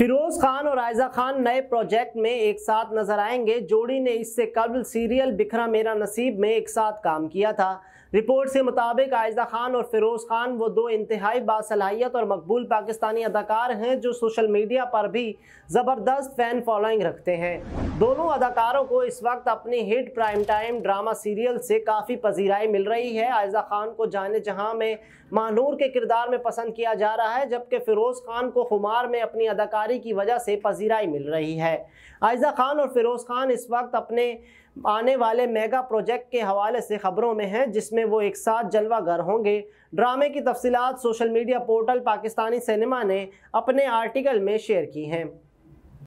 फिरोज खान और आयजा खान नए प्रोजेक्ट में एक साथ नजर आएंगे जोड़ी ने इससे कबल सीरियल बिखरा मेरा नसीब में एक साथ काम किया था रिपोर्ट के मुताबिक आयजा खान और फिरोज खान वो दो इंतहाई बासलाहियत और मकबूल पाकिस्तानी अदाकार हैं जो सोशल मीडिया पर भी ज़बरदस्त फैन फॉलोइंग रखते हैं दोनों अदाकारों को इस वक्त अपने hit prime time drama serial से काफ़ी पजीराई मिल रही है आयजा खान को जाने जहां में महानूर के किरदार में पसंद किया जा रहा है जबकि फ़िरोज़ खान को खुमार में अपनी अदाकारी गिरफ्तारी की वजह से पजीराई मिल रही है आयजा खान और फिरोज़ खान इस वक्त अपने आने वाले मेगा प्रोजेक्ट के हवाले से खबरों में हैं जिसमें वो एक साथ जलवा घर होंगे ड्रामे की तफसीत social media portal Pakistani cinema ने अपने आर्टिकल में शेयर की हैं